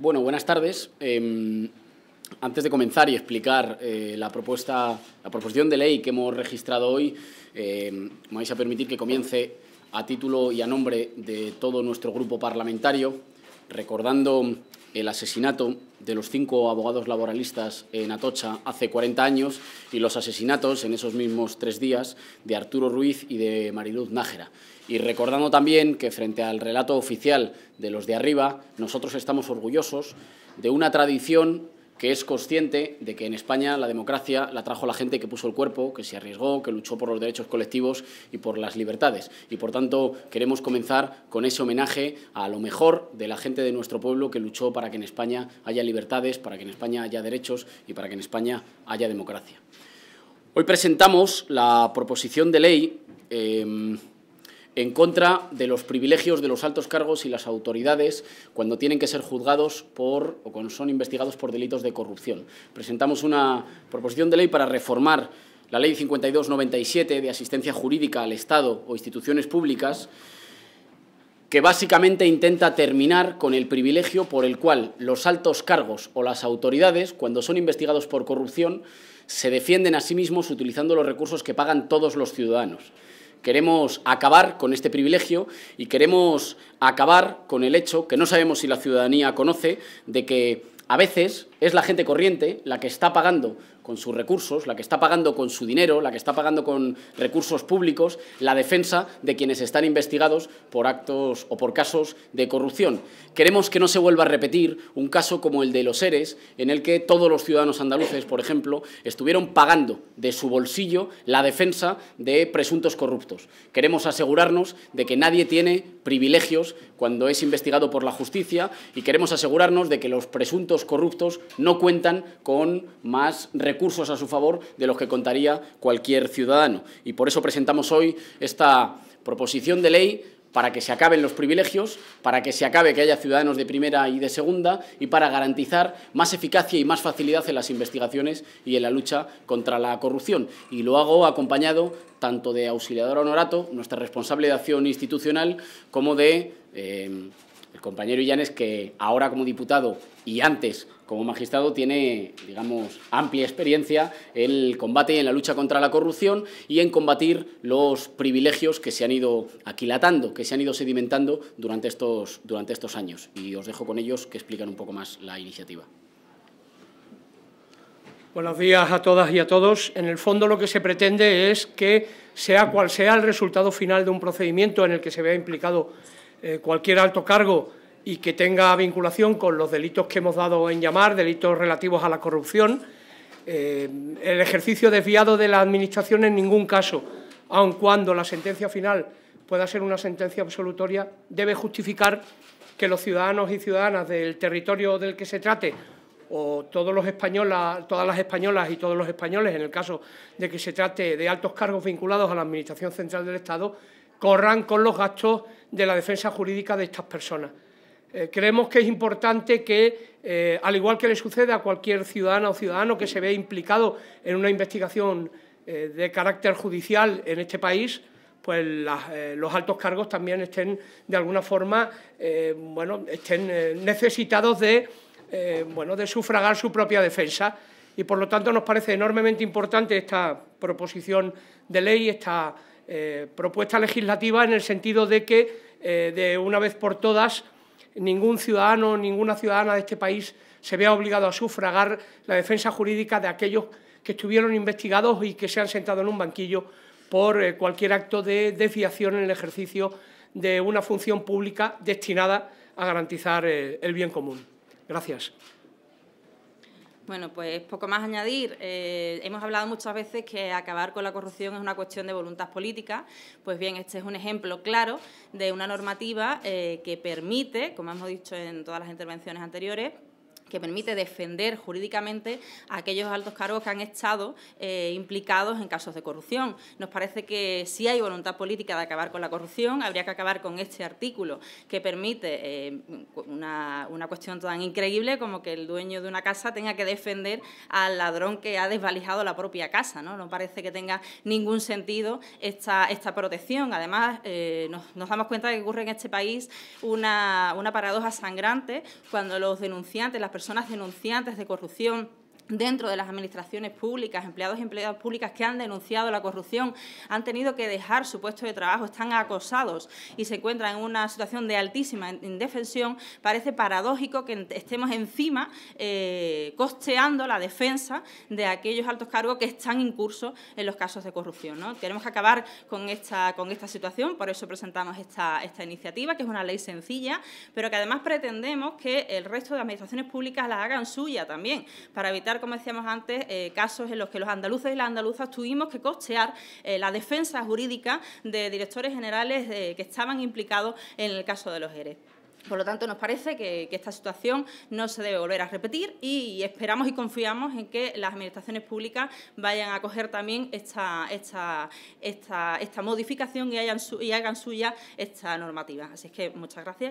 Bueno, buenas tardes. Em, antes de comenzar y explicar eh, la propuesta, la proposición de ley que hemos registrado hoy, em, me vais a permitir que comience a título y a nombre de todo nuestro grupo parlamentario, recordando el asesinato de los cinco abogados laboralistas en Atocha hace 40 años y los asesinatos en esos mismos tres días de Arturo Ruiz y de Mariluz Nájera. Y recordando también que frente al relato oficial de los de arriba, nosotros estamos orgullosos de una tradición que es consciente de que en España la democracia la trajo la gente que puso el cuerpo, que se arriesgó, que luchó por los derechos colectivos y por las libertades. Y por tanto queremos comenzar con ese homenaje a lo mejor de la gente de nuestro pueblo que luchó para que en España haya libertades, para que en España haya derechos y para que en España haya democracia. Hoy presentamos la proposición de ley. Em, en contra de los privilegios de los altos cargos y las autoridades cuando tienen que ser juzgados o cuando son investigados por delitos de corrupción. Presentamos una proposición de ley para reformar la Ley 5297 de asistencia jurídica al Estado o instituciones públicas que básicamente intenta terminar con el privilegio por el cual los altos cargos o las autoridades, cuando son investigados por corrupción, se defienden a sí mismos utilizando los recursos que pagan todos los ciudadanos. Queremos acabar con este privilegio y queremos acabar con el hecho que no sabemos si la ciudadanía conoce de que a veces es la gente corriente la que está pagando con sus recursos, la que está pagando con su dinero, la que está pagando con recursos públicos la defensa de quienes están investigados por actos o por casos de corrupción. Queremos que no se vuelva a repetir un caso como el de los ERES, en el que todos los ciudadanos andaluces, por ejemplo, estuvieron pagando de su bolsillo la defensa de presuntos corruptos. Queremos asegurarnos de que nadie tiene privilegios cuando es investigado por la justicia y queremos asegurarnos de que los presuntos corruptos no cuentan con más recursos a su favor de los que contaría cualquier ciudadano. Y por eso presentamos hoy esta proposición de ley para que se acaben los privilegios, para que se acabe que haya ciudadanos de primera y de segunda y para garantizar más eficacia y más facilidad en las investigaciones y en la lucha contra la corrupción. Y lo hago acompañado tanto de Auxiliadora Honorato, nuestra responsable de acción institucional, como de... Eh, el compañero Illanes que ahora como diputado y antes como magistrado tiene, digamos, amplia experiencia en el combate y en la lucha contra la corrupción y en combatir los privilegios que se han ido aquilatando, que se han ido sedimentando durante estos, durante estos años. Y os dejo con ellos que explican un poco más la iniciativa. Buenos días a todas y a todos. En el fondo lo que se pretende es que, sea cual sea el resultado final de un procedimiento en el que se vea implicado eh, cualquier alto cargo y que tenga vinculación con los delitos que hemos dado en llamar, delitos relativos a la corrupción. Eh, el ejercicio desviado de la Administración en ningún caso, aun cuando la sentencia final pueda ser una sentencia absolutoria, debe justificar que los ciudadanos y ciudadanas del territorio del que se trate o todas las españolas y todos los españoles, en el caso de que se trate de altos cargos vinculados a la Administración Central del Estado, corran con los gastos de la defensa jurídica de estas personas. Eh, creemos que es importante que, eh, al igual que le sucede a cualquier ciudadana o ciudadano que se vea implicado en una investigación eh, de carácter judicial en este país, pues los altos cargos también estén, de alguna forma, bueno, estén necesitados de, bueno, de sufragar su propia defensa. Y, por lo tanto, nos parece enormemente importante esta proposición de ley, esta eh, propuesta legislativa en el sentido de que, eh, de una vez por todas, ningún ciudadano, o ninguna ciudadana de este país se vea obligado a sufragar la defensa jurídica de aquellos que estuvieron investigados y que se han sentado en un banquillo por eh, cualquier acto de desviación en el ejercicio de una función pública destinada a garantizar el bien común. Gracias. Bueno, pues poco más añadir. Eh, hemos hablado muchas veces que acabar con la corrupción es una cuestión de voluntad política. Pues bien, este es un ejemplo claro de una normativa eh, que permite, como hemos dicho en todas las intervenciones anteriores, que permite defender jurídicamente a aquellos altos cargos que han estado eh, implicados en casos de corrupción. Nos parece que si hay voluntad política de acabar con la corrupción, habría que acabar con este artículo que permite eh, una, cuestión tan increíble como que el dueño de una casa tenga que defender al ladrón que ha desvalijado la propia casa. No, no parece que tenga ningún sentido esta, esta protección. Además, eh, nos, damos cuenta de que ocurre en este país una, una paradoja sangrante cuando los denunciantes, las personas denunciantes de corrupción dentro de las administraciones públicas, empleados y empleadas públicas que han denunciado la corrupción, han tenido que dejar su puesto de trabajo, están acosados y se encuentran en una situación de altísima indefensión, parece paradójico que estemos encima eh, costeando la defensa de aquellos altos cargos que están en curso en los casos de corrupción. ¿no? que acabar con esta, con esta situación, por eso presentamos esta, esta iniciativa, que es una ley sencilla, pero que además pretendemos que el resto de administraciones públicas la hagan suya también, para evitar como decíamos antes, eh, casos en los que los andaluces y las andaluzas tuvimos que costear eh, la defensa jurídica de directores generales eh, que estaban implicados en el caso de los ERE. Por lo tanto, nos parece que, esta situación no se debe volver a repetir y esperamos y confiamos en que las administraciones públicas vayan a coger también esta, esta, esta, esta modificación y, y hagan suya esta normativa. Así es que muchas gracias.